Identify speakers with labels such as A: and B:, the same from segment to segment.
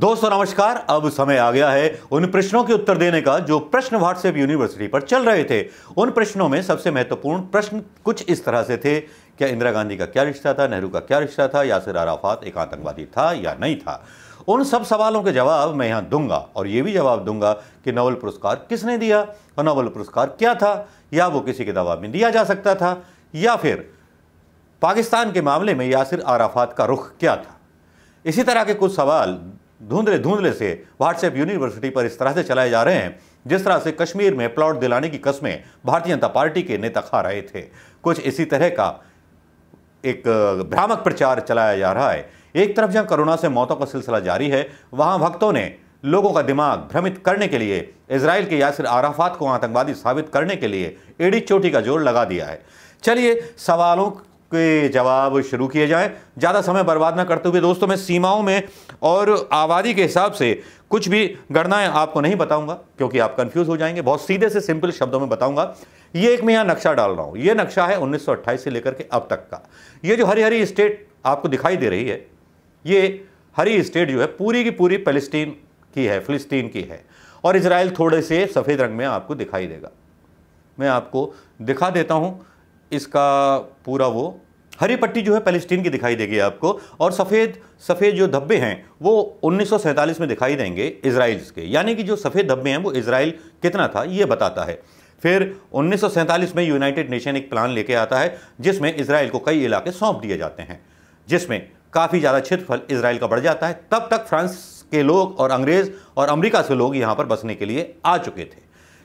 A: दोस्तों नमस्कार अब समय आ गया है उन प्रश्नों के उत्तर देने का जो प्रश्न व्हाट्सएप यूनिवर्सिटी पर चल रहे थे उन प्रश्नों में सबसे महत्वपूर्ण प्रश्न कुछ इस तरह से थे क्या इंदिरा गांधी का क्या रिश्ता था नेहरू का क्या रिश्ता था यासिर अराफात एक आतंकवादी था या नहीं था उन सब सवालों के जवाब मैं यहाँ दूंगा और ये भी जवाब दूंगा कि नोबल पुरस्कार किसने दिया और नोबल पुरस्कार क्या था या वो किसी के दबाव में दिया जा सकता था या फिर पाकिस्तान के मामले में यासिर अराफात का रुख क्या था इसी तरह के कुछ सवाल धुंधले धुंधले से व्हाट्सएप यूनिवर्सिटी पर इस तरह से चलाए जा रहे हैं जिस तरह से कश्मीर में प्लॉट दिलाने की कस्में भारतीय जनता पार्टी के नेता खा रहे थे कुछ इसी तरह का एक भ्रामक प्रचार चलाया जा रहा है एक तरफ जहां कोरोना से मौतों का सिलसिला जारी है वहां भक्तों ने लोगों का दिमाग भ्रमित करने के लिए इसराइल के यासिर आराफात को आतंकवादी साबित करने के लिए एडी चोटी का जोर लगा दिया है चलिए सवालों के जवाब शुरू किए जाएं ज़्यादा समय बर्बाद ना करते हुए दोस्तों मैं सीमाओं में और आबादी के हिसाब से कुछ भी गणनाएं आपको नहीं बताऊंगा क्योंकि आप कंफ्यूज हो जाएंगे बहुत सीधे से सिंपल शब्दों में बताऊंगा ये एक मैं यहाँ नक्शा डाल रहा हूँ ये नक्शा है उन्नीस से लेकर के अब तक का ये जो हरी हरी स्टेट आपको दिखाई दे रही है ये हरी स्टेट जो है पूरी की पूरी फलस्तीन की है फिलिस्तीन की है और इसराइल थोड़े से सफ़ेद रंग में आपको दिखाई देगा मैं आपको दिखा देता हूँ इसका पूरा वो हरी पट्टी जो है पैलेस्टीन की दिखाई देगी आपको और सफ़ेद सफ़ेद जो धब्बे हैं वो उन्नीस में दिखाई देंगे इसराइल के यानी कि जो सफ़ेद धब्बे हैं वो इसराइल कितना था ये बताता है फिर उन्नीस में यूनाइटेड नेशन एक प्लान लेके आता है जिसमें इसराइल को कई इलाके सौंप दिए जाते हैं जिसमें काफ़ी ज़्यादा क्षेत्रफल इसराइल का बढ़ जाता है तब तक फ्रांस के लोग और अंग्रेज़ और अमेरिका से लोग यहाँ पर बसने के लिए आ चुके थे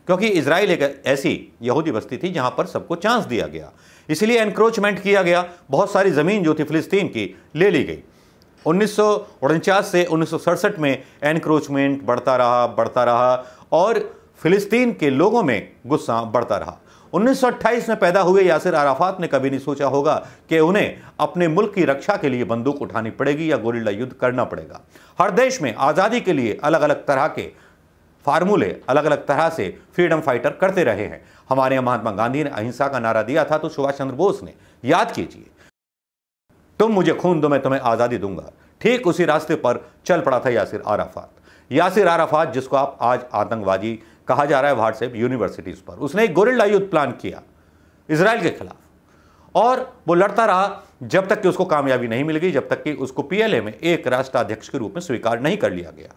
A: क्योंकि इसराइल एक ऐसी यहूदी बस्ती थी जहाँ पर सबको चांस दिया गया इसलिए एनक्रोचमेंट किया गया बहुत सारी ज़मीन जो थी फ़िलिस्तीन की ले ली गई उन्नीस से उन्नीस में एनक्रोचमेंट बढ़ता रहा बढ़ता रहा और फ़िलिस्तीन के लोगों में गुस्सा बढ़ता रहा 1928 में पैदा हुए यासिर आराफात ने कभी नहीं सोचा होगा कि उन्हें अपने मुल्क की रक्षा के लिए बंदूक उठानी पड़ेगी या गोरिल्ला युद्ध करना पड़ेगा हर देश में आज़ादी के लिए अलग अलग तरह के फार्मूले अलग अलग तरह से फ्रीडम फाइटर करते रहे हैं हमारे यहाँ महात्मा गांधी ने अहिंसा का नारा दिया था तो सुभाष चंद्र बोस ने याद कीजिए तुम मुझे खून दो मैं तुम्हें आज़ादी दूंगा ठीक उसी रास्ते पर चल पड़ा था यासिर आराफात यासिर आराफात जिसको आप आज आतंकवादी कहा जा रहा है व्हाट्सएप यूनिवर्सिटीज़ पर उसने एक गोरिल्ला युद्ध प्लान किया इसराइल के खिलाफ और वो लड़ता रहा जब तक कि उसको कामयाबी नहीं मिल गई जब तक कि उसको पीएलए में एक राष्ट्राध्यक्ष के रूप में स्वीकार नहीं कर लिया गया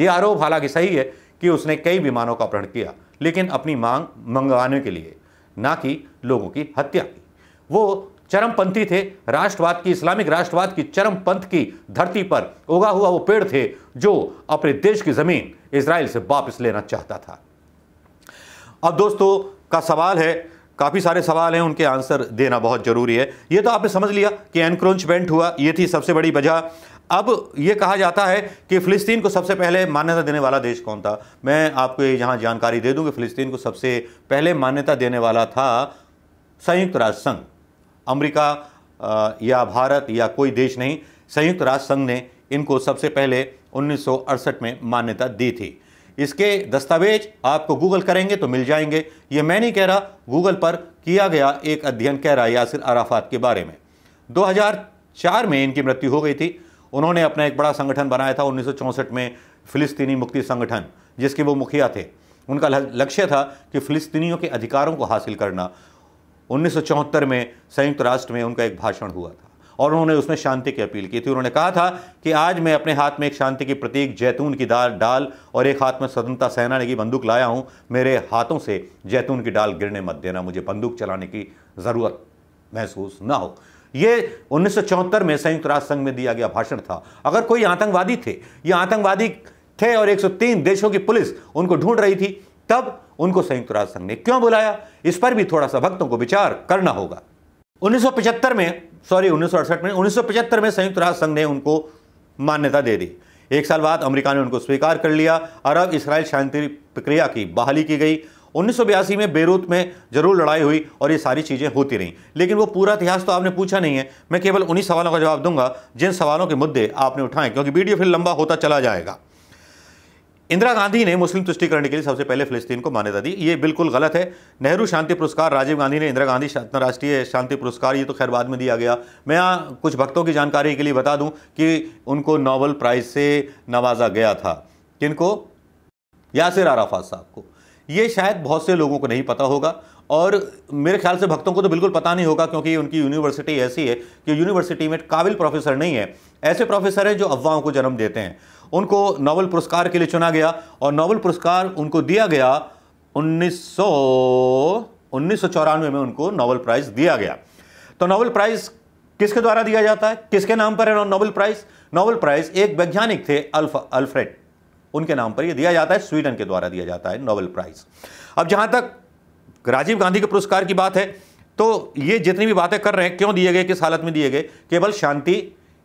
A: ये आरोप हालांकि सही है कि उसने कई विमानों का अपहरण किया लेकिन अपनी मांग मंगवाने के लिए ना कि लोगों की हत्या की वो चरमपंथी थे राष्ट्रवाद की इस्लामिक राष्ट्रवाद की चरम पंथ की धरती पर उगा हुआ वो पेड़ थे जो अपने देश की ज़मीन इसराइल से वापस लेना चाहता था अब दोस्तों का सवाल है काफ़ी सारे सवाल हैं उनके आंसर देना बहुत ज़रूरी है ये तो आपने समझ लिया कि एनक्रोचमेंट हुआ ये थी सबसे बड़ी वजह अब ये कहा जाता है कि फ़िलिस्तीन को सबसे पहले मान्यता देने वाला देश कौन था मैं आपको यहाँ जानकारी दे दूँ कि फ़िलिस्तीन को सबसे पहले मान्यता देने वाला था संयुक्त राष्ट्र संघ अमेरिका या भारत या कोई देश नहीं संयुक्त राष्ट्र संघ ने इनको सबसे पहले उन्नीस में मान्यता दी थी इसके दस्तावेज आपको गूगल करेंगे तो मिल जाएंगे ये मैं नहीं कह रहा गूगल पर किया गया एक अध्ययन कह रहा है यासिर अराफात के बारे में 2004 में इनकी मृत्यु हो गई थी उन्होंने अपना एक बड़ा संगठन बनाया था उन्नीस में फ़िलिस्तीनी मुक्ति संगठन जिसके वो मुखिया थे उनका लक्ष्य था कि फ़िलिस्तीनियों के अधिकारों को हासिल करना उन्नीस में संयुक्त राष्ट्र में उनका एक भाषण हुआ था और उन्होंने उसमें शांति की अपील की थी उन्होंने कहा था कि आज मैं अपने हाथ में एक शांति की प्रतीक जैतून की दाल डाल और एक हाथ में स्वतंत्रता सेना की बंदूक लाया हूँ मेरे हाथों से जैतून की डाल गिरने मत देना मुझे बंदूक चलाने की ज़रूरत महसूस ना हो ये उन्नीस में संयुक्त राष्ट्र संघ में दिया गया भाषण था अगर कोई आतंकवादी थे या आतंकवादी थे और 103 देशों की पुलिस उनको ढूंढ रही थी तब उनको संयुक्त राष्ट्र संघ ने क्यों बुलाया इस पर भी थोड़ा सा भक्तों को विचार करना होगा 1975 में सॉरी उन्नीस में 1975 में संयुक्त राष्ट्र संघ ने उनको मान्यता दे दी एक साल बाद अमेरिका ने उनको स्वीकार कर लिया अरब इसराइल शांति प्रक्रिया की बहाली की गई उन्नीस में बेरोत में जरूर लड़ाई हुई और ये सारी चीज़ें होती रहीं लेकिन वो पूरा इतिहास तो आपने पूछा नहीं है मैं केवल उन्हीं सवालों का जवाब दूंगा जिन सवालों के मुद्दे आपने उठाएं क्योंकि वीडियो फिर लंबा होता चला जाएगा इंदिरा गांधी ने मुस्लिम तुष्टिकरण के लिए सबसे पहले फिलिस्तीन को मान्यता दी ये बिल्कुल गलत है नेहरू शांति पुरस्कार राजीव गांधी ने इंदिरा गांधी अंतर्राष्ट्रीय शांति पुरस्कार ये तो खैर बाद में दिया गया मैं यहाँ कुछ भक्तों की जानकारी के लिए बता दूँ कि उनको नोबल प्राइज़ से नवाजा गया था किनको यासिर आराफा साहब को ये शायद बहुत से लोगों को नहीं पता होगा और मेरे ख्याल से भक्तों को तो बिल्कुल पता नहीं होगा क्योंकि उनकी यूनिवर्सिटी ऐसी है कि यूनिवर्सिटी में काबिल प्रोफेसर नहीं है ऐसे प्रोफेसर हैं जो अफवाहों को जन्म देते हैं उनको नोबल पुरस्कार के लिए चुना गया और नोबल पुरस्कार उनको दिया गया उन्नीस सौ में उनको नोबल प्राइज़ दिया गया तो नोबल प्राइज़ किसके द्वारा दिया जाता है किसके नाम पर है नोबल प्राइज़ नोबल प्राइज़ एक वैज्ञानिक थे अल्फ अल्फ्रेड उनके नाम पर यह दिया जाता है स्वीडन के द्वारा दिया जाता है नोबेल प्राइज अब जहां तक राजीव गांधी के पुरस्कार की बात है तो ये जितनी भी बातें कर रहे हैं क्यों दिए गए किस हालत में दिए गए केवल शांति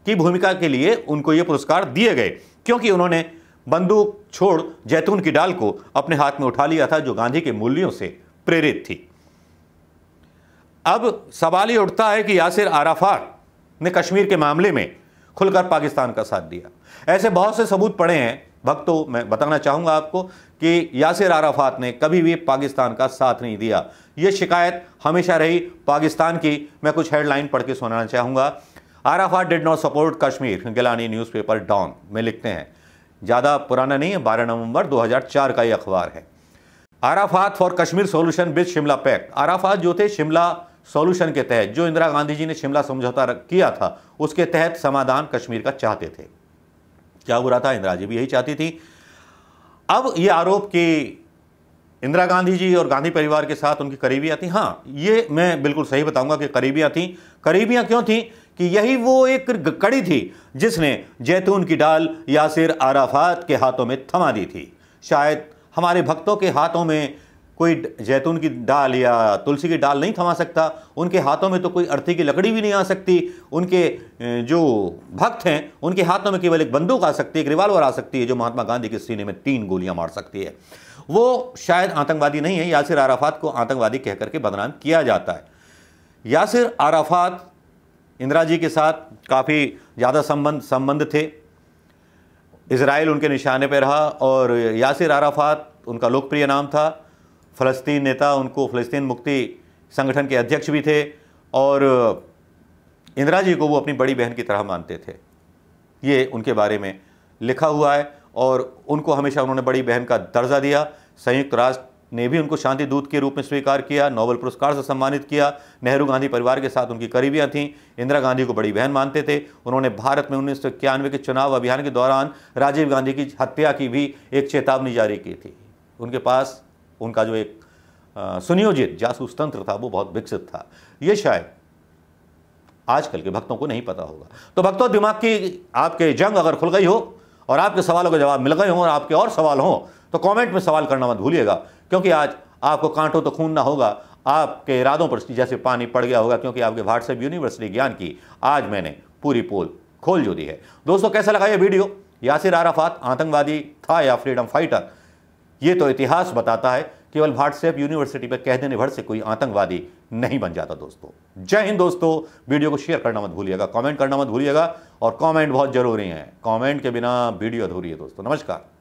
A: की भूमिका के लिए उनको ये पुरस्कार दिए गए क्योंकि उन्होंने बंदूक छोड़ जैतून की डाल को अपने हाथ में उठा लिया था जो गांधी के मूल्यों से प्रेरित थी अब सवाल ये उठता है कि यासिर आराफात ने कश्मीर के मामले में खुलकर पाकिस्तान का साथ दिया ऐसे बहुत से सबूत पड़े हैं भक्तों मैं बताना चाहूँगा आपको कि यासिर आराफात ने कभी भी पाकिस्तान का साथ नहीं दिया ये शिकायत हमेशा रही पाकिस्तान की मैं कुछ हेडलाइन पढ़ के सुनाना चाहूँगा Arafat did not support Kashmir Gilani newspaper Dawn में लिखते हैं ज़्यादा पुराना नहीं है बारह नवंबर 2004 का ये अखबार है Arafat for Kashmir solution with Shimla pact Arafat जो थे शिमला सोल्यूशन के तहत जो इंदिरा गांधी जी ने शिमला समझौता किया था उसके तहत समाधान कश्मीर का चाहते थे क्या बुरा था इंदिरा जी भी यही चाहती थी अब ये आरोप कि इंदिरा गांधी जी और गांधी परिवार के साथ उनकी करीबियाँ थी हाँ ये मैं बिल्कुल सही बताऊंगा कि करीबियाँ थी करीबियाँ क्यों थी कि यही वो एक कड़ी थी जिसने जैतून की डाल यासिर आराफात के हाथों में थमा दी थी शायद हमारे भक्तों के हाथों में कोई जैतून की डाल या तुलसी की डाल नहीं थमा सकता उनके हाथों में तो कोई अर्थी की लकड़ी भी नहीं आ सकती उनके जो भक्त हैं उनके हाथों में केवल एक बंदूक आ सकती है एक रिवाल्वर आ सकती है जो महात्मा गांधी के सीने में तीन गोलियां मार सकती है वो शायद आतंकवादी नहीं है यासिर आराफात को आतंकवादी कह करके बदनाम किया जाता है यासिर आराफात इंदिरा जी के साथ काफ़ी ज़्यादा संबंध संबंध थे इसराइल उनके निशाने पर रहा और यासिर आराफात उनका लोकप्रिय नाम था फ़लस्तीन नेता उनको फ़लस्तीन मुक्ति संगठन के अध्यक्ष भी थे और इंदिरा जी को वो अपनी बड़ी बहन की तरह मानते थे ये उनके बारे में लिखा हुआ है और उनको हमेशा उन्होंने बड़ी बहन का दर्जा दिया संयुक्त राष्ट्र ने भी उनको शांति दूत के रूप में स्वीकार किया नोबल पुरस्कार से सम्मानित किया नेहरू गांधी परिवार के साथ उनकी करीबियां थीं इंदिरा गांधी को बड़ी बहन मानते थे उन्होंने भारत में उन्नीस के चुनाव अभियान के दौरान राजीव गांधी की हत्या की भी एक चेतावनी जारी की थी उनके पास उनका जो एक सुनियोजित जासूस तंत्र था वो बहुत विकसित था ये शायद आजकल के भक्तों को नहीं पता होगा तो भक्तों दिमाग की आपके जंग अगर खुल गई हो और आपके सवालों के जवाब मिल गए हों और आपके और सवाल हों तो कमेंट में सवाल करना मत भूलिएगा क्योंकि आज आपको कांटों तो खूनना होगा आपके इरादों पर जैसे पानी पड़ गया होगा क्योंकि आपके व्हाट्सएप यूनिवर्सिटी ज्ञान की आज मैंने पूरी पोल खोल जो दी है दोस्तों कैसा लगा ये वीडियो यासिर आराफात आतंकवादी था या फ्रीडम फाइटर ये तो इतिहास बताता है केवल व्हाट्सएप यूनिवर्सिटी पर कह देने भर से कोई आतंकवादी नहीं बन जाता दोस्तों जय हिंद दोस्तों वीडियो को शेयर करना मत भूलिएगा कमेंट करना मत भूलिएगा और कमेंट बहुत जरूरी है कमेंट के बिना वीडियो अधूरी है दोस्तों नमस्कार